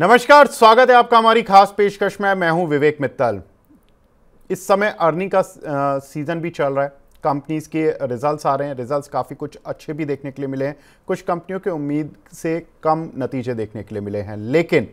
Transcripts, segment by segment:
नमस्कार स्वागत है आपका हमारी खास पेशकश में मैं हूं विवेक मित्तल इस समय अर्निंग का सीज़न भी चल रहा है कंपनीज के रिजल्ट्स आ रहे हैं रिजल्ट्स काफ़ी कुछ अच्छे भी देखने के लिए मिले हैं कुछ कंपनियों के उम्मीद से कम नतीजे देखने के लिए मिले हैं लेकिन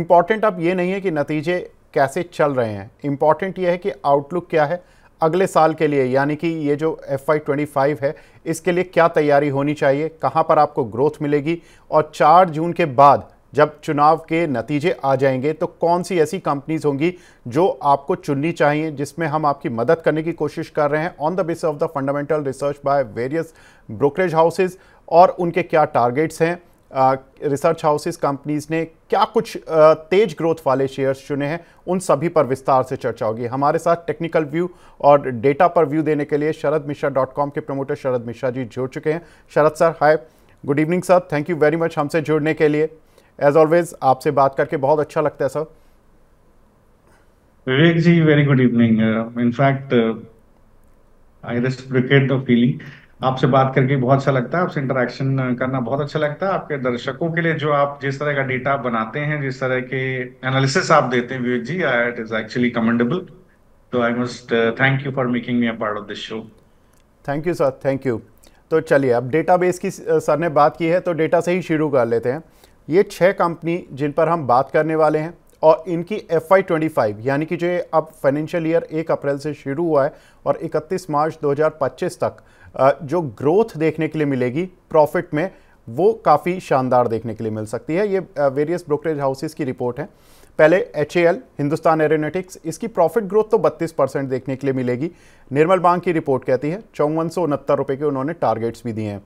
इम्पॉर्टेंट अब ये नहीं है कि नतीजे कैसे चल रहे हैं इम्पॉर्टेंट ये है कि आउटलुक क्या है अगले साल के लिए यानी कि ये जो एफ आई है इसके लिए क्या तैयारी होनी चाहिए कहाँ पर आपको ग्रोथ मिलेगी और चार जून के बाद जब चुनाव के नतीजे आ जाएंगे तो कौन सी ऐसी कंपनीज होंगी जो आपको चुननी चाहिए जिसमें हम आपकी मदद करने की कोशिश कर रहे हैं on the base of the fundamental research by various brokerage houses और उनके क्या टारगेट्स हैं रिसर्च हाउसेस कंपनीज ने क्या कुछ uh, तेज ग्रोथ वाले शेयर्स चुने हैं उन सभी पर विस्तार से चर्चा होगी हमारे साथ टेक्निकल व्यू और डेटा पर व्यू देने के लिए शरद मिश्रा डॉट कॉम के प्रमोटर शरद मिश्रा जी जुड़ चुके हैं Sharad sir hi good evening sir thank you very much हमसे जुड़ने के लिए एज ऑलवेज आपसे बात करके बहुत अच्छा लगता है sir Vivek ji very good evening in fact I respect the feeling आपसे बात करके बहुत अच्छा लगता है आपसे इंटरेक्शन uh, करना बहुत अच्छा लगता है आपके दर्शकों के लिए जो आप जिस तरह का डेटा बनाते हैं जिस तरह के एनालिसिस आप देते हैं Vivek ji it is actually commendable तो I must thank you for making me a part of this show thank you sir thank you तो चलिए अब डेटाबेस की सर uh, ने बात की है तो डेटा से ही शुरू कर लेते हैं ये छः कंपनी जिन पर हम बात करने वाले हैं और इनकी एफ आई ट्वेंटी फाइव यानी कि जो ये अब फाइनेंशियल ईयर एक अप्रैल से शुरू हुआ है और 31 मार्च 2025 तक जो ग्रोथ देखने के लिए मिलेगी प्रॉफिट में वो काफ़ी शानदार देखने के लिए मिल सकती है ये वेरियस ब्रोकरेज हाउसेस की रिपोर्ट है पहले एच हिंदुस्तान एरोनेटिक्स इसकी प्रॉफिट ग्रोथ तो 32 परसेंट देखने के लिए मिलेगी निर्मल बैंक की रिपोर्ट कहती है चौवन सौ उनहत्तर रुपये के उन्होंने टारगेट्स भी दिए हैं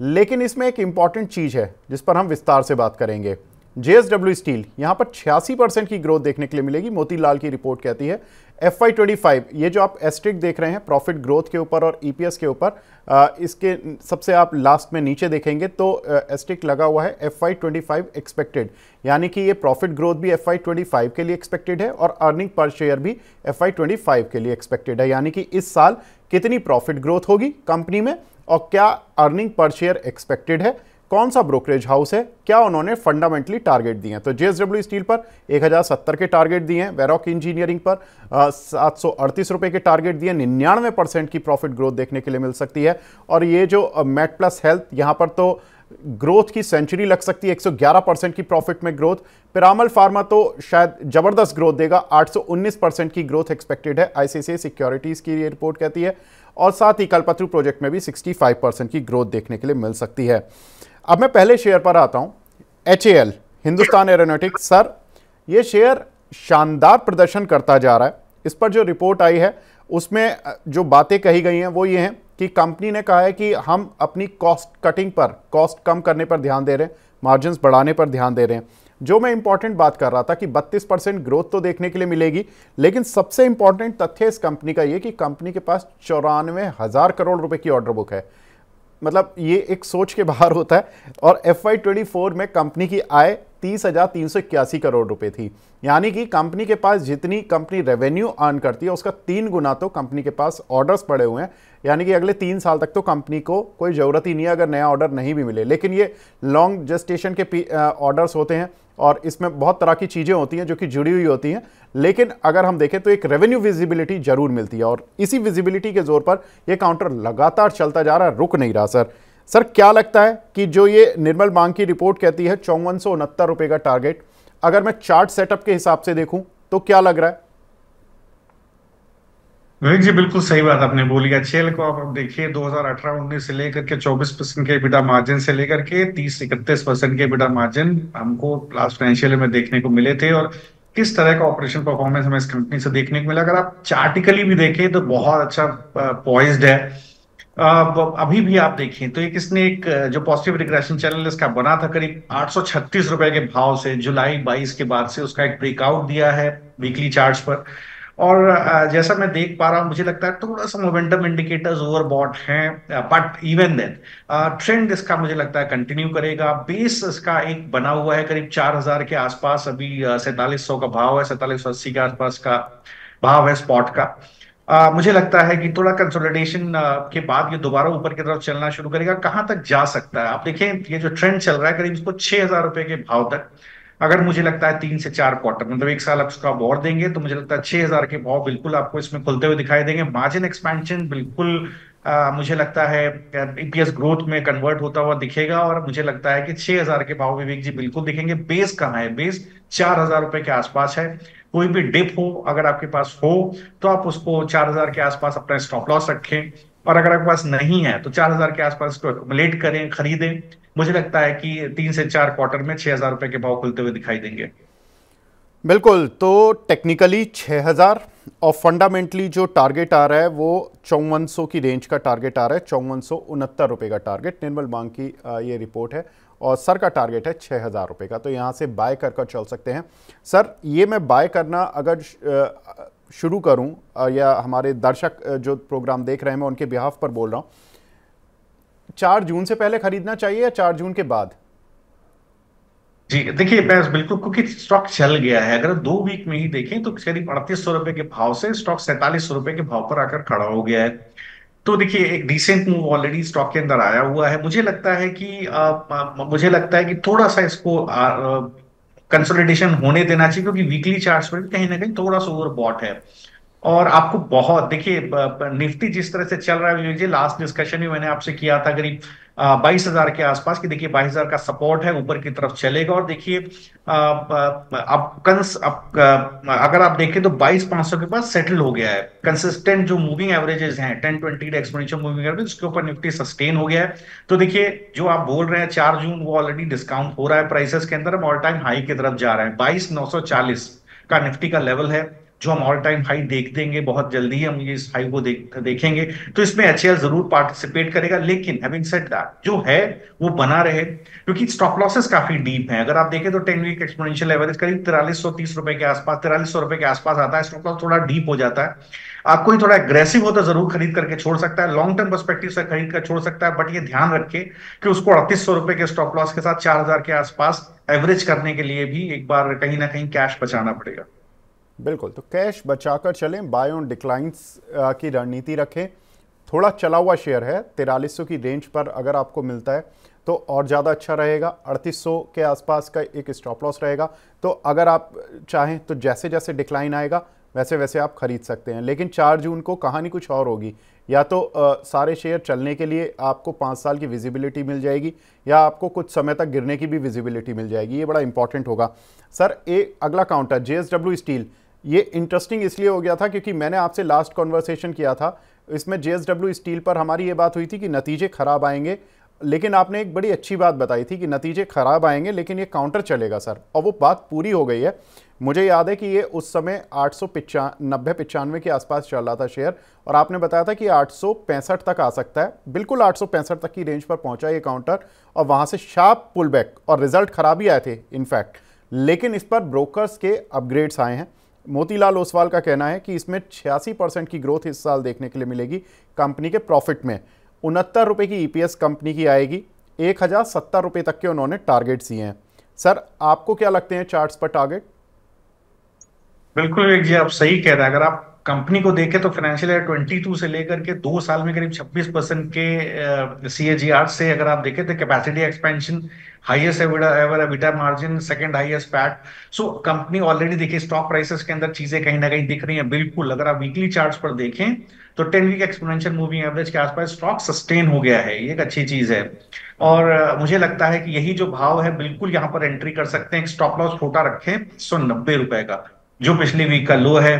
लेकिन इसमें एक इंपॉर्टेंट चीज़ है जिस पर हम विस्तार से बात करेंगे जेएसडब्ल्यू स्टील यहां पर छियासी परसेंट की ग्रोथ देखने के लिए मिलेगी मोतीलाल की रिपोर्ट कहती है एफ आई ट्वेंटी फाइव ये जो आप एस्ट्रिक देख रहे हैं प्रॉफिट ग्रोथ के ऊपर और ईपीएस e के ऊपर इसके सबसे आप लास्ट में नीचे देखेंगे तो एस्ट्रिक लगा हुआ है F Y twenty five expected यानी कि ये प्रॉफिट ग्रोथ भी एफ आई ट्वेंटी फाइव के लिए एक्सपेक्टेड है और अर्निंग पर शेयर भी एफ आई ट्वेंटी फाइव के लिए एक्सपेक्टेड है यानी कि इस साल कितनी प्रॉफिट ग्रोथ होगी कंपनी में और क्या अर्निंग पर शेयर एक्सपेक्टेड है कौन सा ब्रोकरेज हाउस है क्या उन्होंने फंडामेंटली टारगेट तो दिए हैं तो जेएसडब्ल्यू स्टील पर 1070 के टारगेट दिए हैं वेरॉक इंजीनियरिंग पर सात रुपए के टारगेट दिए निन्यानवे परसेंट की प्रॉफिट ग्रोथ देखने के लिए मिल सकती है और ये जो मेट प्लस हेल्थ यहां पर तो ग्रोथ की सेंचुरी लग सकती है 111 परसेंट की प्रॉफिट में ग्रोथ पिरामल फार्मा तो शायद जबरदस्त ग्रोथ देगा 819 परसेंट की ग्रोथ एक्सपेक्टेड है आईसीसीआई सिक्योरिटीज़ की रिपोर्ट कहती है और साथ ही कलपत्रु प्रोजेक्ट में भी 65 परसेंट की ग्रोथ देखने के लिए मिल सकती है अब मैं पहले शेयर पर आता हूं एच हिंदुस्तान एरोनोटिक्स सर यह शेयर शानदार प्रदर्शन करता जा रहा है इस पर जो रिपोर्ट आई है उसमें जो बातें कही गई हैं वो ये हैं कि कंपनी ने कहा है कि हम अपनी कॉस्ट कटिंग पर कॉस्ट कम करने पर ध्यान दे रहे हैं मार्जिन बढ़ाने पर ध्यान दे रहे हैं जो मैं इंपॉर्टेंट बात कर रहा था कि 32 परसेंट ग्रोथ तो देखने के लिए मिलेगी लेकिन सबसे इंपॉर्टेंट तथ्य इस कंपनी का ये कि कंपनी के पास चौरानवे हज़ार करोड़ रुपए की ऑर्डर बुक है मतलब ये एक सोच के बाहर होता है और एफ आई में कंपनी की आय तीस हज़ार तीन सौ इक्यासी करोड़ रुपए थी यानी कि कंपनी के पास जितनी कंपनी रेवेन्यू अर्न करती है उसका तीन गुना तो कंपनी के पास ऑर्डर्स पड़े हुए हैं यानी कि अगले तीन साल तक तो कंपनी को कोई ज़रूरत ही नहीं है अगर नया ऑर्डर नहीं भी मिले लेकिन ये लॉन्ग जस्टेशन के ऑर्डर्स होते हैं और इसमें बहुत तरह की चीज़ें होती हैं जो कि जुड़ी हुई होती हैं लेकिन अगर हम देखें तो एक रेवेन्यू विजिबिलिटी ज़रूर मिलती है और इसी विजिबिलिटी के जोर पर यह काउंटर लगातार चलता जा रहा है रुक नहीं रहा सर सर क्या लगता है कि जो ये निर्मल बांग की रिपोर्ट कहती है चौवन सौ का टारगेट अगर मैं चार्ट सेटअप के हिसाब से देखूँ तो क्या लग रहा है विवेक जी बिल्कुल सही बात आपने बोली एचएल को आप देखिए 2018-19 से लेकर के 24 परसेंट के बिटा मार्जिन से लेकर के 30 इकतीस परसेंट के बिटा मार्जिन हमको लास्ट फाइनेंशियल में देखने को मिले थे और किस तरह का ऑपरेशन परफॉर्मेंस हमें इस कंपनी से देखने को मिला अगर आप चार्टिकली भी देखें तो बहुत अच्छा पॉइज है अभी भी आप देखें तो ये किसने एक जो पॉजिटिव रिग्रेशन चैनल इसका बना था करीब आठ रुपए के भाव से जुलाई 22 के बाद से उसका एक ब्रेकआउट दिया है वीकली चार्ट पर और जैसा मैं देख पा रहा हूँ मुझे लगता है थोड़ा सा मोमेंटम इंडिकेटर्स बॉट है बट इवन देन ट्रेंड इसका मुझे लगता है कंटिन्यू करेगा बेस इसका एक बना हुआ है करीब 4000 के आसपास अभी सैतालीस का भाव है सैतालीस सौ अस्सी के आसपास का भाव है स्पॉट का आ, मुझे लगता है कि थोड़ा कंसोलिडेशन के बाद ये दोबारा ऊपर की तरफ चलना शुरू करेगा कहां तक जा सकता है आप देखें ये जो ट्रेंड चल रहा है करीब इसको छह हजार रुपए के भाव तक अगर मुझे लगता है तीन से चार क्वार्टर मतलब एक साल उसका आप और देंगे तो मुझे लगता है छह हजार के भाव बिल्कुल आपको इसमें खुलते हुए दिखाई देंगे मार्जिन एक्सपेंशन बिल्कुल आ, मुझे लगता है ईपीएस ग्रोथ में कन्वर्ट होता हुआ दिखेगा और मुझे लगता है कि छह हजार के भाव विवेक जी बिल्कुल दिखेंगे बेस कहाँ है बेस चार हजार रुपए के आसपास है कोई भी डिप हो अगर आपके पास हो तो आप उसको चार हजार के आसपास अपना स्टॉप लॉस रखें और अगर आपके पास नहीं है तो चार हजार के आसपास लेट करें खरीदें मुझे लगता है कि तीन से चार क्वार्टर में छह हजार रुपए के भाव खुलते हुए दिखाई देंगे बिल्कुल तो टेक्निकली 6000 और फंडामेंटली जो टारगेट आ रहा है वो चौवन की रेंज का टारगेट आ रहा है चौवन सौ का टारगेट निर्मल बांग की ये रिपोर्ट है और सर का टारगेट है छः हज़ार का तो यहाँ से बाय कर कर चल सकते हैं सर ये मैं बाय करना अगर शुरू करूं या हमारे दर्शक जो प्रोग्राम देख रहे हैं मैं उनके बिहाफ पर बोल रहा हूं चार जून से पहले खरीदना चाहिए या चार जून के बाद जी देखिए मैं बिल्कुल क्योंकि स्टॉक चल गया है अगर दो वीक में ही देखें तो करीब अड़तीस सौ रुपए के भाव से स्टॉक सैंतालीस सौ रुपए के भाव पर आकर खड़ा हो गया है तो देखिए एक रिसेंट मूव ऑलरेडी स्टॉक के अंदर आया हुआ है मुझे लगता है कि आ, मुझे लगता है कि थोड़ा सा इसको आ, कंसोलिडेशन होने देना चाहिए क्योंकि वीकली चार्ट्स पर भी कहीं ना कहीं थोड़ा सा ओवरबॉट है और आपको बहुत देखिए निफ्टी जिस तरह से चल रहा है लास्ट डिस्कशन भी मैंने आपसे किया था करीब बाईस हजार के आसपास की देखिए बाईस हजार का सपोर्ट है ऊपर की तरफ चलेगा और देखिए अब कंस अगर आप देखें तो बाईस पांच सौ के पास सेटल हो गया है कंसिस्टेंट जो मूविंग एवरेजेस हैं ten twenty exponential moving average उसके ऊपर निफ्टी सस्टेन हो गया है तो देखिए जो आप बोल रहे हैं चार जून वो ऑलरेडी डिस्काउंट हो रहा है प्राइसेस के अंदर हम ऑल टाइम हाई की तरफ जा रहे हैं बाईस नौ सौ चालीस का निफ्टी का लेवल है जो हम ऑल टाइम हाई देख देंगे बहुत जल्दी हम ये इस हाई को देख देखेंगे तो इसमें एच जरूर पार्टिसिपेट करेगा लेकिन हैविंग सेट दैट जो है वो बना रहे क्योंकि स्टॉप लॉसेस काफी डीप हैं अगर आप देखें तो टेन वीक एक्सपोनेंशियल एवरेज करीब तिरालीस सौ तीस रुपए के आसपास तिरालीस सौ रुपए के आसपास आता है स्टॉप लॉस थोड़ा डीप हो जाता है आपको ही थोड़ा एग्रेसिव हो तो जरूर खरीद करके छोड़ सकता है लॉन्ग टर्म परस्पेक्टिव से खरीद कर छोड़ सकता है बट ये ध्यान रखे कि उसको अड़तीस सौ रुपए के स्टॉप लॉस के साथ चार हजार के आसपास एवरेज करने के लिए भी एक बार कहीं ना कहीं कैश बचाना पड़ेगा बिल्कुल तो कैश बचाकर चलें बाय ऑन डिक्लाइंस की रणनीति रखें थोड़ा चला हुआ शेयर है तिरालीस की रेंज पर अगर आपको मिलता है तो और ज़्यादा अच्छा रहेगा 3800 के आसपास का एक स्टॉप लॉस रहेगा तो अगर आप चाहें तो जैसे जैसे डिक्लाइन आएगा वैसे वैसे आप खरीद सकते हैं लेकिन चार जून को कहानी कुछ और होगी या तो आ, सारे शेयर चलने के लिए आपको पाँच साल की विजिबिलिटी मिल जाएगी या आपको कुछ समय तक गिरने की भी विजिबिलिटी मिल जाएगी ये बड़ा इंपॉर्टेंट होगा सर एक अगला काउंटर जे स्टील ये इंटरेस्टिंग इसलिए हो गया था क्योंकि मैंने आपसे लास्ट कॉन्वर्सेशन किया था इसमें जे स्टील पर हमारी ये बात हुई थी कि नतीजे खराब आएंगे लेकिन आपने एक बड़ी अच्छी बात बताई थी कि नतीजे खराब आएंगे लेकिन ये काउंटर चलेगा सर और वो बात पूरी हो गई है मुझे याद है कि ये उस समय आठ सौ नब्बे के आसपास चल रहा था शेयर और आपने बताया था कि आठ तक आ सकता है बिल्कुल आठ तक की रेंज पर पहुंचा ये काउंटर और वहाँ से शार्प पुल बैक और रिजल्ट खराब ही आए थे इनफैक्ट लेकिन इस पर ब्रोकर्स के अपग्रेड्स आए हैं मोतीलाल ओसवाल का कहना है कि इसमें छियासी परसेंट की ग्रोथ इस साल देखने के लिए मिलेगी कंपनी के प्रॉफिट में उनहत्तर रुपये की ईपीएस e कंपनी की आएगी एक हज़ार सत्तर रुपये तक के उन्होंने टारगेट्स दिए हैं सर आपको क्या लगते हैं चार्ट्स पर टारगेट बिल्कुल जी आप सही कह रहे हैं अगर आप कंपनी को देखें तो फाइनेंशियल ईयर टू से लेकर के दो साल में करीब 26 परसेंट के सी uh, से अगर आप देखें तो capacity expansion highest ever EBITDA margin second highest PAT so company already देखिए स्टॉक प्राइसेस के अंदर चीजें कहीं ना कहीं दिख रही हैं बिल्कुल अगर आप वीकली चार्ज पर देखें तो ten week exponential moving average के आसपास स्टॉक सस्टेन हो गया है ये एक अच्छी चीज है और मुझे लगता है कि यही जो भाव है बिल्कुल यहाँ पर एंट्री कर सकते हैं स्टॉप लॉस छोटा रखें सौ नब्बे रुपए का जो पिछले वीक का लो है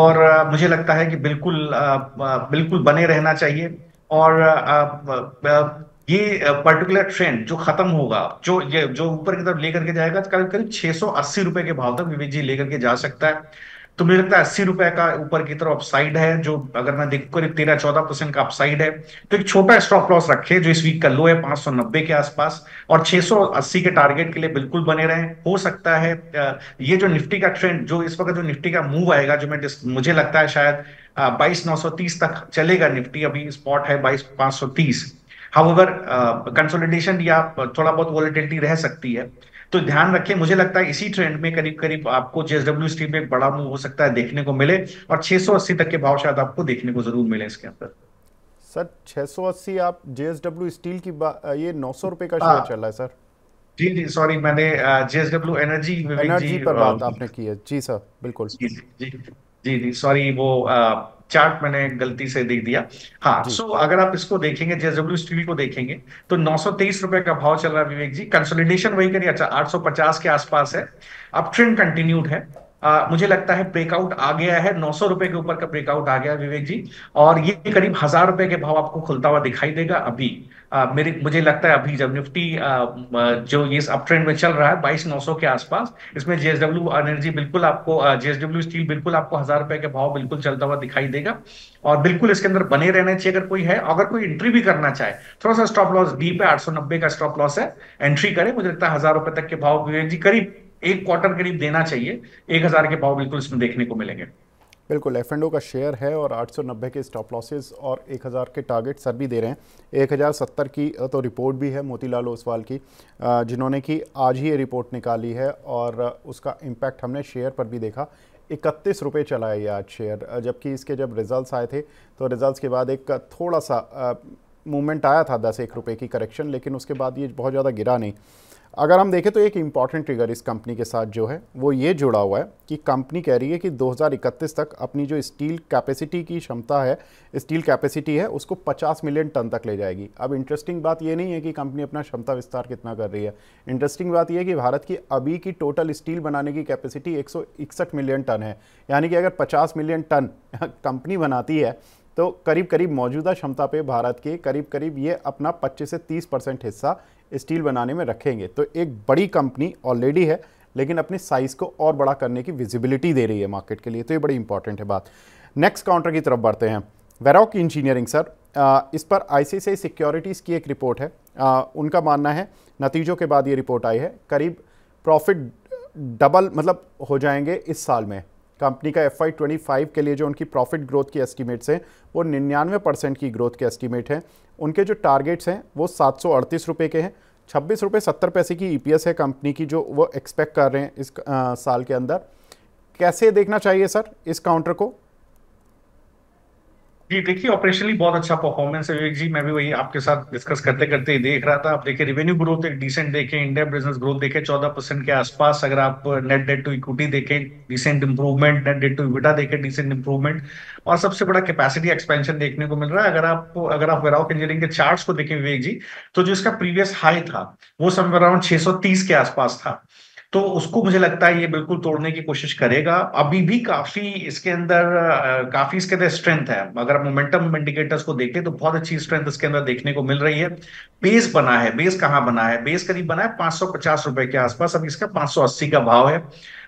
और मुझे लगता है कि बिल्कुल बिल्कुल बने रहना चाहिए और ये पर्टिकुलर ट्रेंड जो खत्म होगा जो ये जो ऊपर की तरफ लेकर के जाएगा करीब करीब छह अस्सी रुपए के भाव तक विवेक जी लेकर के जा सकता है तो मुझे लगता है अस्सी रुपए का ऊपर की तरफ अपसाइड है जो अगर मैं देखू करीब तेरह चौदह परसेंट का अपसाइड है तो एक छोटा स्टॉप लॉस रखे जो इस वीक का लो है पांच सौ नब्बे के आसपास और छह सौ अस्सी के टारगेट के लिए बिल्कुल बने रहे हो सकता है ये जो निफ्टी का ट्रेंड जो इस वक्त जो निफ्टी का मूव आएगा जो मैं मुझे लगता है शायद बाईस नौ सौ तीस तक चलेगा निफ्टी अभी स्पॉट है बाईस पांच सौ तीस अगर कंसोलिडेशन या थोड़ा बहुत वॉलिटिलिटी रह सकती है तो ध्यान रखें मुझे लगता है इसी ट्रेंड में करीब करीब आपको जेएसडब्ल्यू स्टील में बड़ा मूव हो सकता है देखने को मिले और 680 तक के भाव शायद आपको देखने को जरूर मिले इसके अंदर सर 680 आप जेएसडब्ल्यू स्टील की ये नौ सौ रुपए का शेयर हाँ। चल रहा है सर जी जी सॉरी मैंने जेएसडब्ल्यू एनर्जी एनर्जी पर बात आपने की है जी सर बिल्कुल जी जी जी सॉरी वो चार्ट मैंने गलती से देख दिया हाँ सो so, अगर आप इसको देखेंगे जेएसडब्ल्यू स्टील को देखेंगे तो नौ रुपए का भाव चल रहा है विवेक जी कंसोलिडेशन वही करिए अच्छा पचास के आसपास है अब ट्रेंड कंटिन्यूड है आ, मुझे लगता है ब्रेकआउट आ गया है नौ सौ रुपए के ऊपर का ब्रेकआउट आ गया है विवेक जी और ये करीब हजार रुपए के भाव आपको खुलता हुआ दिखाई देगा अभी मेरे मुझे लगता है अभी जब निफ्टी जो ये अप ट्रेंड में चल रहा है बाईस नौ सौ के आसपास इसमें जेएसडब्ल्यू एनर्जी बिल्कुल आपको जेएसडब्ल्यू स्टील बिल्कुल आपको हजार रुपए के भाव बिल्कुल चलता हुआ दिखाई देगा और बिल्कुल इसके अंदर बने रहना चाहिए अगर कोई है अगर कोई एंट्री भी करना चाहे थोड़ा सा स्टॉप लॉस डी पे आठ सौ नब्बे का स्टॉप लॉस है एंट्री करें मुझे लगता है हजार रुपए तक के भाव जी करीब एक क्वार्टर करीब देना चाहिए एक हजार के भाव बिल्कुल इसमें देखने को मिलेंगे बिल्कुल एफ एंड ओ का शेयर है और 890 के स्टॉप लॉसेस और 1000 के टारगेट सर भी दे रहे हैं 1070 की तो रिपोर्ट भी है मोतीलाल ओसवाल की जिन्होंने कि आज ही ये रिपोर्ट निकाली है और उसका इम्पैक्ट हमने शेयर पर भी देखा इकतीस रुपये चला है ये आज शेयर जबकि इसके जब रिज़ल्ट आए थे तो रिज़ल्ट के बाद एक थोड़ा सा मूवमेंट आया था दस एक रुपये की करेक्शन लेकिन उसके बाद ये बहुत ज़्यादा गिरा नहीं अगर हम देखें तो एक इम्पॉर्टेंट ट्रिगर इस कंपनी के साथ जो है वो ये जुड़ा हुआ है कि कंपनी कह रही है कि 2031 तक अपनी जो स्टील कैपेसिटी की क्षमता है स्टील कैपेसिटी है उसको 50 मिलियन टन तक ले जाएगी अब इंटरेस्टिंग बात ये नहीं है कि कंपनी अपना क्षमता विस्तार कितना कर रही है इंटरेस्टिंग बात यह है कि भारत की अभी की टोटल स्टील बनाने की कैपेसिटी एक मिलियन टन है यानी कि अगर पचास मिलियन टन कंपनी बनाती है तो करीब करीब मौजूदा क्षमता पे भारत के करीब करीब ये अपना 25 से 30 परसेंट हिस्सा स्टील बनाने में रखेंगे तो एक बड़ी कंपनी ऑलरेडी है लेकिन अपने साइज़ को और बड़ा करने की विजिबिलिटी दे रही है मार्केट के लिए तो ये बड़ी इंपॉर्टेंट है बात नेक्स्ट काउंटर की तरफ बढ़ते हैं वेरॉक इंजीनियरिंग सर इस पर आई सिक्योरिटीज़ की एक रिपोर्ट है उनका मानना है नतीजों के बाद ये रिपोर्ट आई है करीब प्रॉफिट डबल मतलब हो जाएंगे इस साल में कंपनी का एफ आई के लिए जो उनकी प्रॉफिट ग्रोथ की एस्टिमेट्स हैं वो निन्यानवे परसेंट की ग्रोथ के एस्टिमेट हैं उनके जो टारगेट्स हैं वो सात सौ अड़तीस रुपये के हैं छब्बीस रुपये सत्तर पैसे की ई e है कंपनी की जो वो एक्सपेक्ट कर रहे हैं इस आ, साल के अंदर कैसे देखना चाहिए सर इस काउंटर को जी देखिए ऑपरेशनली बहुत अच्छा परफॉर्मेंस है विवेक जी मैं भी वही आपके साथ डिस्कस करते करते ही देख रहा था आप देखिए रेवेन्यू ग्रोथ एक डिसेंट देखें इंडिया बिजनेस ग्रोथ देखें चौदह परसेंट के आसपास अगर आप नेट डेट टू इक्विटी देखें decent improvement net debt to EBITDA देखें डिसेंट इंप्रूवमेंट और सबसे बड़ा कैपेसिटी एक्सपेंशन देखने को मिल रहा है अगर आप अगर आप वेराउ इंजीनियरिंग के चार्ट को देखें विवेक जी तो जो इसका प्रीवियस हाई था वो समय अराउंड छह के आसपास था तो उसको मुझे लगता है ये बिल्कुल तोड़ने की कोशिश करेगा अभी भी काफी इसके अंदर काफी इसके अंदर स्ट्रेंथ है अगर आप मोमेंटम इंडिकेटर्स को देखें तो बहुत अच्छी स्ट्रेंथ इसके अंदर देखने को मिल रही है बेस बना है बेस कहाँ बना है बेस करीब बना है पांच रुपए के आसपास अभी इसका पांच का भाव है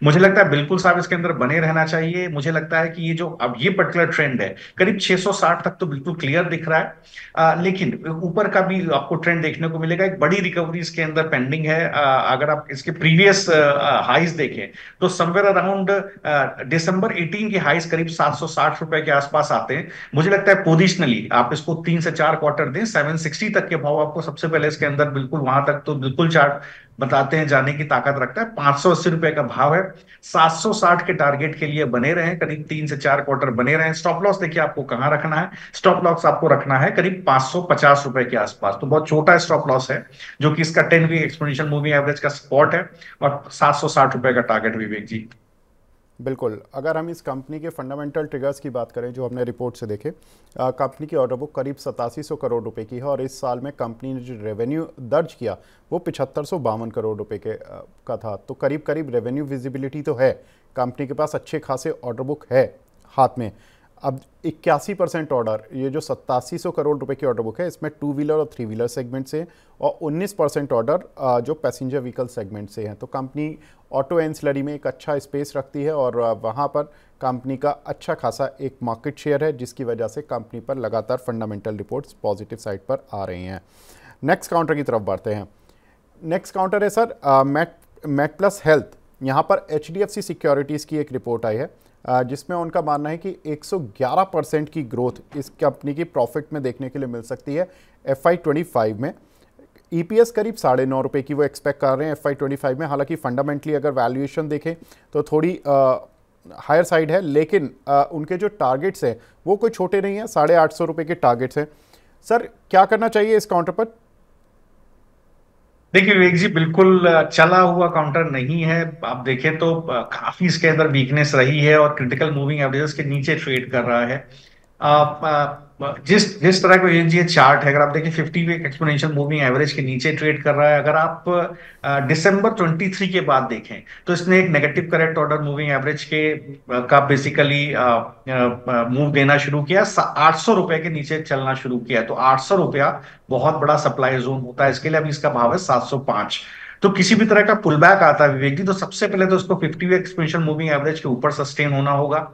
मुझे लगता है बिल्कुल साहब इसके अंदर बने रहना चाहिए मुझे लगता है कि ये जो अब ये पर्टिकुलर ट्रेंड है करीब 660 तक तो बिल्कुल क्लियर दिख रहा है आ, लेकिन ऊपर का भी आपको ट्रेंड देखने को मिलेगा एक बड़ी रिकवरी इसके अंदर पेंडिंग है आ, अगर आप इसके प्रीवियस हाइज देखें तो समवेयर अराउंड दिसंबर एटीन की हाइज करीब सात रुपए के आसपास आते हैं मुझे लगता है पोजिशनली आप इसको तीन से चार क्वार्टर दें सेवन तक के भाव आपको सबसे पहले इसके अंदर बिल्कुल वहां तक तो बिल्कुल चार्ट बताते हैं जाने की ताकत रखता है पांच सौ अस्सी रुपए का भाव है सात सौ साठ के टारगेट के लिए बने रहे करीब तीन से चार क्वार्टर बने रहे स्टॉप लॉस देखिए आपको कहाँ रखना है स्टॉप लॉस आपको रखना है करीब पांच सौ पचास रुपए के आसपास तो बहुत छोटा स्टॉप लॉस है जो कि इसका ten week exponential moving average का स्पॉट है और सात सौ साठ रुपए का टारगेट विवेक जी बिल्कुल अगर हम इस कंपनी के फंडामेंटल ट्रिगर्स की बात करें जो हमने रिपोर्ट से देखे कंपनी की ऑर्डर बुक करीब सतासी सौ करोड़ रुपए की है और इस साल में कंपनी ने जो रेवेन्यू दर्ज किया वो पिछहत्तर सौ बावन करोड़ रुपए के का था तो करीब करीब रेवेन्यू विजिबिलिटी तो है कंपनी के पास अच्छे खासे ऑर्डर बुक है हाथ में अब इक्यासी परसेंट ऑर्डर ये जो सत्तासी सौ करोड़ रुपए की ऑर्डर बुक है इसमें टू व्हीलर और थ्री व्हीलर सेगमेंट से और 19 परसेंट ऑर्डर जो पैसेंजर व्हीकल सेगमेंट से हैं तो कंपनी ऑटो एंसलरी में एक अच्छा स्पेस रखती है और वहाँ पर कंपनी का अच्छा खासा एक मार्केट शेयर है जिसकी वजह से कंपनी पर लगातार फंडामेंटल रिपोर्ट्स पॉजिटिव साइड पर आ रही हैं नेक्स्ट काउंटर की तरफ बढ़ते हैं नेक्स्ट काउंटर है sir Med MedPlus Health यहाँ पर एच डी सिक्योरिटीज़ की एक रिपोर्ट आई है जिसमें उनका मानना है कि 111 परसेंट की ग्रोथ इस कंपनी की प्रॉफिट में देखने के लिए मिल सकती है एफ आई में ई करीब साढ़े नौ रुपये की वो एक्सपेक्ट कर रहे हैं एफ आई में हालांकि फंडामेंटली अगर वैल्यूएशन देखें तो थोड़ी हायर साइड है लेकिन आ, उनके जो टारगेट्स हैं वो कोई छोटे नहीं हैं साढ़े आठ सौ रुपये के टारगेट्स हैं सर क्या करना चाहिए इस काउंटर पर देखिए विवेक जी बिल्कुल चला हुआ काउंटर नहीं है आप देखें तो काफी इसके अंदर वीकनेस रही है और क्रिटिकल मूविंग एवरेजेस के नीचे ट्रेड कर रहा है हाँ। जिस जिस तरह का ये चार्ट है अगर आप देखिए fifty week exponential moving average के नीचे ट्रेड कर रहा है अगर आप दिसंबर 23 के बाद देखें तो इसने एक negative correct order moving average के का बेसिकली मूव देना शुरू किया आठ सौ रुपए के नीचे चलना शुरू किया तो आठ सौ रुपया बहुत बड़ा सप्लाई जोन होता है इसके लिए अभी इसका भाव है सात सौ पांच तो किसी भी तरह का पुल बैक आता है विवेक जी तो सबसे पहले तो उसको fifty week exponential moving average के ऊपर सस्टेन होना होगा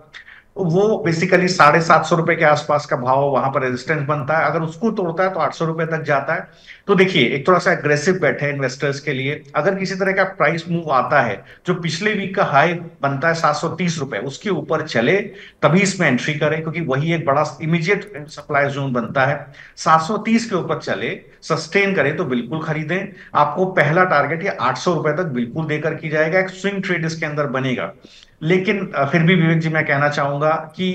तो वो बेसिकली साढ़े सात सौ रुपए के आसपास का भाव वहां पर रेजिस्टेंस बनता है अगर उसको तोड़ता है तो आठ सौ रुपए तक जाता है तो देखिए एक थोड़ा सा एग्रेसिव बैठे इन्वेस्टर्स के लिए अगर किसी तरह का प्राइस मूव आता है जो पिछले वीक का हाई बनता है सात सौ तीस रुपए उसके ऊपर चले तभी इसमें एंट्री करें क्योंकि वही एक बड़ा इमीजिएट सप्लाई जोन बनता है सात सौ तीस के ऊपर चले सस्टेन करें तो बिल्कुल खरीदें आपको पहला टारगेट ये आठ सौ रुपए तक बिल्कुल देकर की जाएगा एक स्विंग ट्रेड इसके अंदर बनेगा लेकिन फिर भी विवेक जी मैं कहना चाहूंगा कि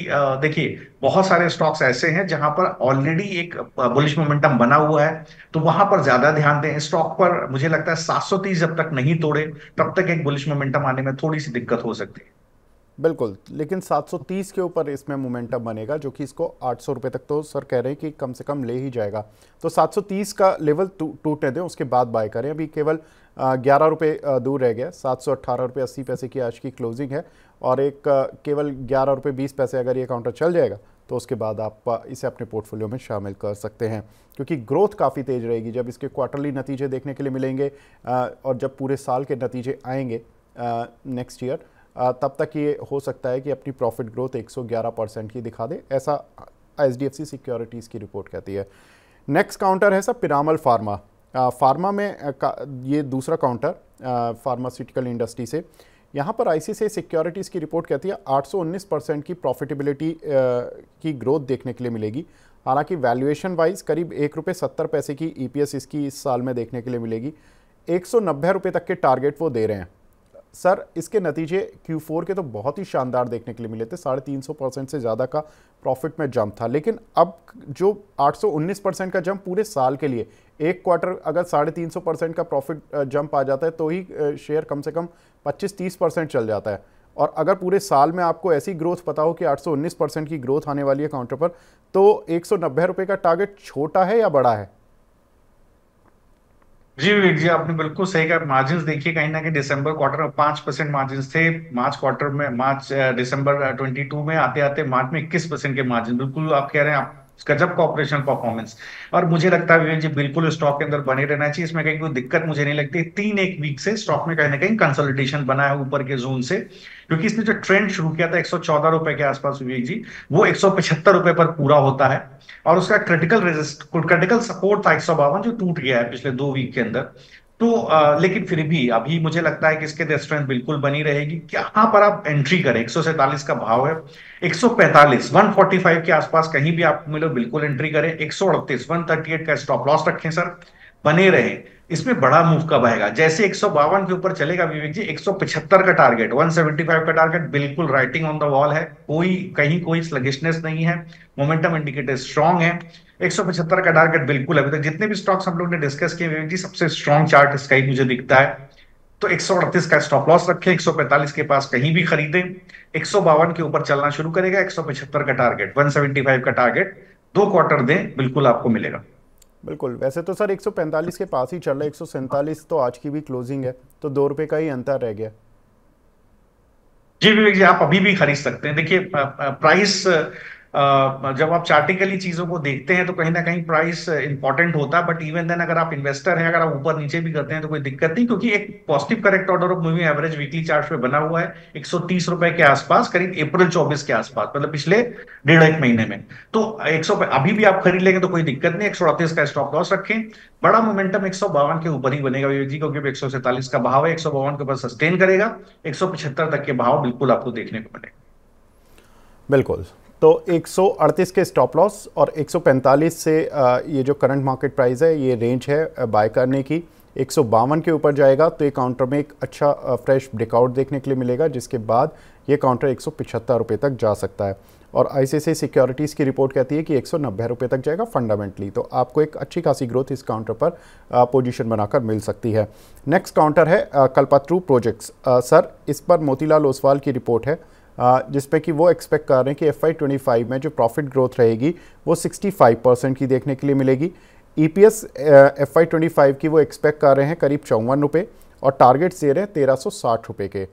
देखिए बहुत सारे स्टॉक्स ऐसे हैं जहां पर ऑलरेडी एक बुलिश मोमेंटम बना हुआ है तो वहां पर ज्यादा ध्यान दें स्टॉक पर मुझे लगता है 730 जब तक नहीं तोड़े तब तक एक बुलिश मोमेंटम आने में थोड़ी सी दिक्कत हो सकती है बिल्कुल लेकिन 730 के ऊपर इसमें मोमेंटम बनेगा जो कि इसको आठ सौ रुपये तक तो सर कह रहे हैं कि कम से कम ले ही जाएगा तो 730 का लेवल टूटने दें उसके बाद बाय करें अभी केवल ग्यारह रुपये दूर रह गया सात सौ अट्ठारह रुपये अस्सी पैसे की आज की क्लोजिंग है और एक केवल ग्यारह रुपये बीस पैसे अगर ये काउंटर चल जाएगा तो उसके बाद आप इसे अपने पोर्टफोलियो में शामिल कर सकते हैं क्योंकि ग्रोथ काफ़ी तेज़ रहेगी जब इसके क्वार्टरली नतीजे देखने के लिए मिलेंगे और जब पूरे साल के नतीजे आएंगे नेक्स्ट ईयर तब तक ये हो सकता है कि अपनी प्रॉफिट ग्रोथ 111 परसेंट की दिखा दे ऐसा एच डी सिक्योरिटीज़ की रिपोर्ट कहती है नेक्स्ट काउंटर है सर पिरामल फार्मा फार्मा में ये दूसरा काउंटर फार्मास्यूटिकल इंडस्ट्री से यहाँ पर आई सिक्योरिटीज़ की रिपोर्ट कहती है आठ परसेंट की प्रॉफिटेबिलिटी की ग्रोथ देखने के लिए मिलेगी हालांकि वैल्यूएशन वाइज करीब एक रुपये सत्तर पैसे की ईपीएस e इसकी इस साल में देखने के लिए मिलेगी एक सौ नब्बे रुपये तक के टारगेट वो दे रहे हैं सर इसके नतीजे Q4 के तो बहुत ही शानदार देखने के लिए मिले थे साढ़े तीन सौ परसेंट से ज़्यादा का प्रॉफिट में जंप था लेकिन अब जो 819 परसेंट का जंप पूरे साल के लिए एक क्वार्टर अगर साढ़े तीन सौ परसेंट का प्रॉफिट जंप आ जाता है तो ही शेयर कम से कम 25-30 परसेंट चल जाता है और अगर पूरे साल में आपको ऐसी ग्रोथ पता हो कि आठ परसेंट की ग्रोथ आने वाली है काउंटर पर तो एक सौ का टारगेट छोटा है या बड़ा है जी विवेक जी आपने बिल्कुल सही कहा मार्जिन देखिए कहीं ना कहीं दिसंबर क्वार्टर में पांच परसेंट मार्जिन थे मार्च क्वार्टर में मार्च दिसंबर टू में आते आते मार्च में इक्कीस परसेंट के मार्जिन बिल्कुल आप कह रहे हैं आप गजब का ऑपरेशन परफॉर्मेंस और मुझे लगता है विवेक जी बिल्कुल स्टॉक के अंदर बने रहना चाहिए इसमें कहीं कोई दिक्कत मुझे नहीं लगती तीन एक वीक से स्टॉक में कहीं ना कहीं कंसोलिडेशन बना है ऊपर के जोन से क्योंकि इसने जो ट्रेंड शुरू किया था एक रुपए के आसपास विवेक जी वो एक रुपए पर पूरा होता है और उसका क्रिटिकल रेजिस्ट क्रिटिकल सपोर्ट था एक जो टूट गया है पिछले दो वीक के अंदर तो आ, लेकिन फिर भी अभी मुझे लगता है कि इसके स्ट्रेंथ बिल्कुल बनी रहेगी यहाँ पर आप एंट्री करें एक का भाव है 145 145 के आसपास कहीं भी आप मिलो बिल्कुल एंट्री करें एक एट का स्टॉप लॉस रखें सर बने रहे इसमें बड़ा मूव कब आएगा जैसे एक के ऊपर चलेगा विवेक जी एक का टारगेट 175 का टारगेट बिल्कुल राइटिंग ऑन द वॉल है कोई कहीं कोई स्लगिशनेस नहीं है मोमेंटम इंडिकेटर स्ट्रांग है 175 का टारगेट बिल्कुल अभी तक जितने भी स्टॉक्स हम लोग ने डिस्कस किए जी सबसे स्ट्रॉन्ग चार्ट इसका ही मुझे दिखता है तो एक का स्टॉप लॉस रखें 145 के पास कहीं भी खरीदें एक के ऊपर चलना शुरू करेगा 175 का टारगेट 175 का टारगेट दो क्वार्टर दें बिल्कुल आपको मिलेगा बिल्कुल वैसे तो सर 145 के पास ही चल रहा है एक तो आज की भी क्लोजिंग है तो दो रुपए का ही अंतर रह गया जी विवेक जी आप अभी भी खरीद सकते हैं देखिए प्राइस जब आप चार्टिकली चीजों को देखते हैं तो कहीं ना कहीं प्राइस इंपॉर्टेंट होता है बट इवन देन अगर आप इन्वेस्टर हैं अगर आप ऊपर नीचे भी करते हैं तो कोई दिक्कत नहीं क्योंकि एक positive correct order of moving average weekly chart पे बना हुआ है एक रुपए के आसपास करीब अप्रैल चौबीस के आसपास मतलब पिछले डेढ़ एक महीने में तो एक अभी भी आप खरीद लेंगे तो कोई दिक्कत नहीं एक का स्टॉक लॉस रखें बड़ा मोमेंटम एक के ऊपर ही बनेगा विवेक जी क्योंकि एक का भाव है एक के ऊपर सस्टेन करेगा एक तक के भाव बिल्कुल आपको देखने को मिलेगा बिल्कुल तो 138 के स्टॉप लॉस और 145 से ये जो करंट मार्केट प्राइस है ये रेंज है बाय करने की एक के ऊपर जाएगा तो ये काउंटर में एक अच्छा फ्रेश ब्रेकआउट देखने के लिए मिलेगा जिसके बाद ये काउंटर एक सौ तक जा सकता है और आईसीआईसी सिक्योरिटीज़ की रिपोर्ट कहती है कि एक सौ तक जाएगा फंडामेंटली तो आपको एक अच्छी खासी ग्रोथ इस काउंटर पर पोजीशन बनाकर मिल सकती है नेक्स्ट काउंटर है कल्पात्रू प्रोजेक्ट्स सर इस पर मोतीलाल ओसवाल की रिपोर्ट है जिसपे कि वो एक्सपेक्ट कर रहे हैं कि एफ आई ट्वेंटी फाइव में जो प्रॉफिट ग्रोथ रहेगी वो सिक्सटी फाइव परसेंट की देखने के लिए मिलेगी E P S F Y twenty five की वो एक्सपेक्ट कर रहे हैं करीब चौवन रुपये और टारगेट्स दे रहे हैं तेरह सौ साठ रुपये के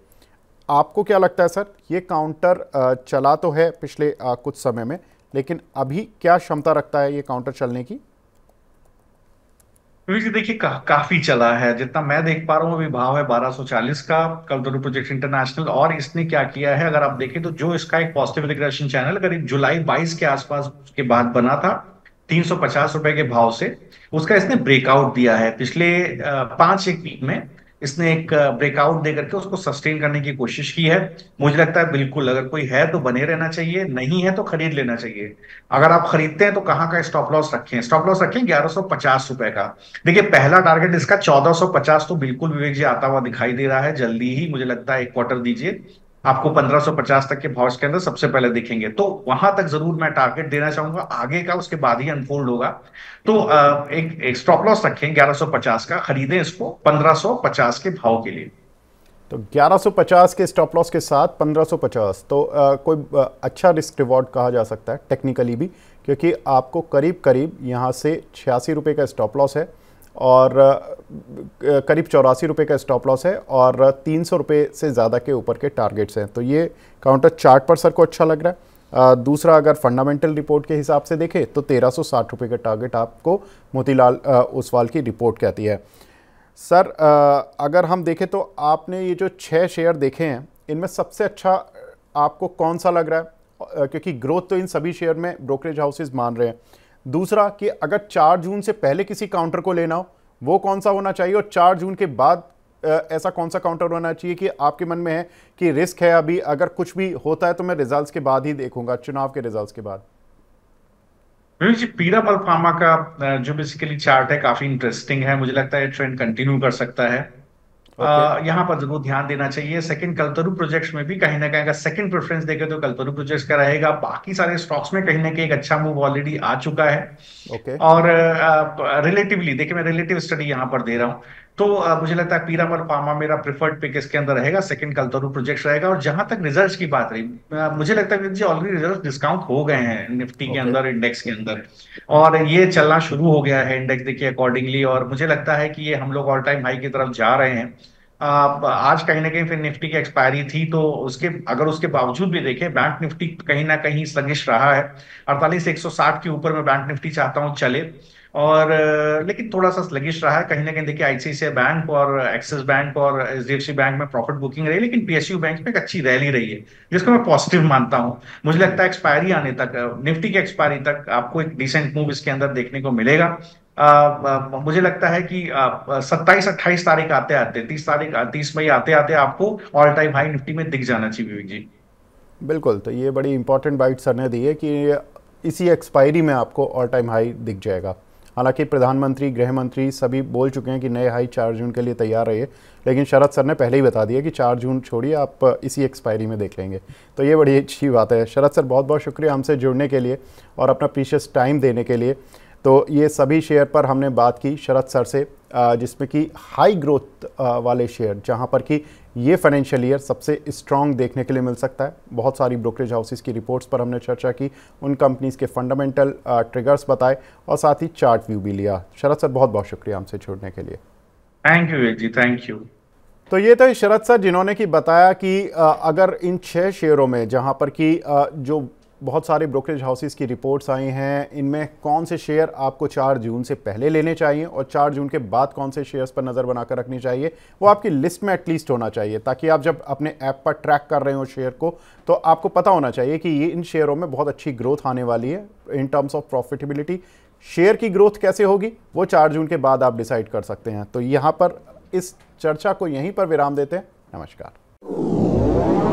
आपको क्या लगता है सर ये काउंटर चला तो है पिछले कुछ समय में लेकिन अभी क्या क्षमता रखता है ये काउंटर चलने की क्योंकि देखिए का, काफी चला है जितना मैं देख पा रहा हूँ अभी भाव है 1240 का कल्दरू प्रोजेक्ट इंटरनेशनल और इसने क्या किया है अगर आप देखें तो जो इसका एक पॉजिटिव रिग्रेशन चैनल करीब जुलाई 22 के आसपास के बाद बना था तीन रुपए के भाव से उसका इसने ब्रेकआउट दिया है पिछले पांच एक वीक में इसने एक ब्रेकआउट दे करके उसको सस्टेन करने की कोशिश की है मुझे लगता है बिल्कुल अगर कोई है तो बने रहना चाहिए नहीं है तो खरीद लेना चाहिए अगर आप खरीदते हैं तो कहाँ का स्टॉप लॉस रखें स्टॉप लॉस रखें ग्यारह रुपए का देखिए पहला टारगेट इसका 1450 तो बिल्कुल विवेक जी आता हुआ दिखाई दे रहा है जल्दी ही मुझे लगता है एक क्वार्टर दीजिए आपको 1550 तक के भाव के अंदर सबसे पहले दिखेंगे तो वहां तक जरूर मैं टारगेट देना चाहूंगा आगे का उसके बाद ही अनफोल्ड होगा तो एक, एक स्टॉप लॉस रखें 1150 का खरीदें इसको 1550 के भाव के लिए तो 1150 के स्टॉप लॉस के साथ 1550 तो आ, कोई आ, अच्छा रिस्क रिवॉर्ड कहा जा सकता है टेक्निकली भी क्योंकि आपको करीब करीब यहाँ से छियासी रुपये का स्टॉप लॉस है और करीब चौरासी रुपये का स्टॉप लॉस है और तीन सौ रुपये से ज़्यादा के ऊपर के टारगेट्स हैं तो ये काउंटर चार्ट पर सर को अच्छा लग रहा है दूसरा अगर फंडामेंटल रिपोर्ट के हिसाब से देखें तो तेरह सौ साठ रुपये का टारगेट आपको मोतीलाल उसवाल की रिपोर्ट कहती है सर अगर हम देखें तो आपने ये जो छः शेयर देखे हैं इनमें सबसे अच्छा आपको कौन सा लग रहा है क्योंकि ग्रोथ तो इन सभी शेयर में ब्रोकरेज हाउसेज मान रहे हैं दूसरा कि अगर चार जून से पहले किसी काउंटर को लेना हो वो कौन सा होना चाहिए और चार जून के बाद ऐसा कौन सा काउंटर होना चाहिए कि आपके मन में है कि रिस्क है अभी अगर कुछ भी होता है तो मैं रिजल्ट्स के बाद ही देखूंगा चुनाव के रिजल्ट्स के बाद जी पीरा बल फार्मा का जो बेसिकली चार्ट है काफी इंटरेस्टिंग है मुझे लगता है ट्रेंड कंटिन्यू कर सकता है okay. यहाँ पर जरूर ध्यान देना चाहिए सेकंड कल्तरू प्रोजेक्ट्स में भी कहीं ना कहीं अगर सेकंड प्रेफरेंस देखे तो कल्तरू प्रोजेक्ट्स का रहेगा बाकी सारे स्टॉक्स में कहीं ना कहीं एक अच्छा मूव ऑलरेडी आ चुका है okay. और रिलेटिवली देखिए मैं रिलेटिव स्टडी यहाँ पर दे रहा हूँ तो आ, मुझे लगता है और पामा मेरा प्रिफर्ड पिक इसके अंदर रहेगा सेकंड कल्तरू प्रोजेक्ट रहेगा और जहां तक रिजल्ट्स की बात रही मुझे लगता है जी ऑलरेडी रिजल्ट डिस्काउंट हो गए हैं निफ्टी okay. के अंदर इंडेक्स के अंदर और ये चलना शुरू हो गया है इंडेक्स देखिए अकॉर्डिंगली और मुझे लगता है कि ये हम लोग ऑल टाइम हाई की तरफ जा रहे हैं आज कहीं ना कहीं फिर निफ्टी की एक्सपायरी थी तो उसके अगर उसके बावजूद भी देखें बैंक निफ्टी कहीं ना कहीं सगिश रहा है अड़तालीस एक के ऊपर मैं बैंक निफ्टी चाहता हूँ चले और लेकिन थोड़ा सा स्लगिश रहा है कहीं ना कहीं देखिए आईसीआईसीआई बैंक और एक्सिस बैंक और H D F C bank में प्रॉफिट बुकिंग रही लेकिन पीएसयू बैंक में एक अच्छी रैली रही है जिसको मैं पॉजिटिव मानता हूँ मुझे लगता है एक्सपायरी आने तक निफ्टी की एक्सपायरी तक आपको एक डिसेंट मूव इसके अंदर देखने को मिलेगा आ, मुझे लगता है कि सत्ताईस अट्ठाईस तारीख आते आते तीस तारीख तीस मई आते आते आपको ऑल टाइम हाई निफ्टी में दिख जाना चाहिए विवेक जी बिल्कुल तो ये बड़ी इंपॉर्टेंट बाइट सर ने दी है कि इसी एक्सपायरी में आपको ऑल टाइम हाई दिख जाएगा हालांकि प्रधानमंत्री गृह मंत्री सभी बोल चुके हैं कि नए हाई चार जून के लिए तैयार रहिए लेकिन शरद सर ने पहले ही बता दिया कि चार जून छोड़िए आप इसी एक्सपायरी में देख लेंगे तो ये बड़ी अच्छी बात है शरद सर बहुत बहुत शुक्रिया हमसे जुड़ने के लिए और अपना प्रीशियस टाइम देने के लिए तो ये सभी शेयर पर हमने बात की शरद सर से जिसमें कि हाई ग्रोथ वाले शेयर जहां पर कि ये फाइनेंशियल ईयर सबसे स्ट्रांग देखने के लिए मिल सकता है बहुत सारी ब्रोकरेज हाउसेस की रिपोर्ट्स पर हमने चर्चा की उन कंपनीज़ के फंडामेंटल ट्रिगर्स बताए और साथ ही चार्ट व्यू भी लिया शरद सर बहुत बहुत शुक्रिया हमसे छोड़ने के लिए थैंक यू जी थैंक यू तो ये तो शरद सर जिन्होंने कि बताया कि अगर इन छः शेयरों में जहाँ पर कि जो बहुत सारे ब्रोकरेज हाउसेस की रिपोर्ट्स आई हैं इनमें कौन से शेयर आपको 4 जून से पहले लेने चाहिए और 4 जून के बाद कौन से शेयर्स पर नज़र बनाकर रखनी चाहिए वो आपकी लिस्ट में एटलीस्ट होना चाहिए ताकि आप जब अपने ऐप पर ट्रैक कर रहे हो शेयर को तो आपको पता होना चाहिए कि ये इन शेयरों में बहुत अच्छी ग्रोथ आने वाली है in terms of profitability share की ग्रोथ कैसे होगी वो चार जून के बाद आप डिसाइड कर सकते हैं तो यहाँ पर इस चर्चा को यहीं पर विराम देते हैं नमस्कार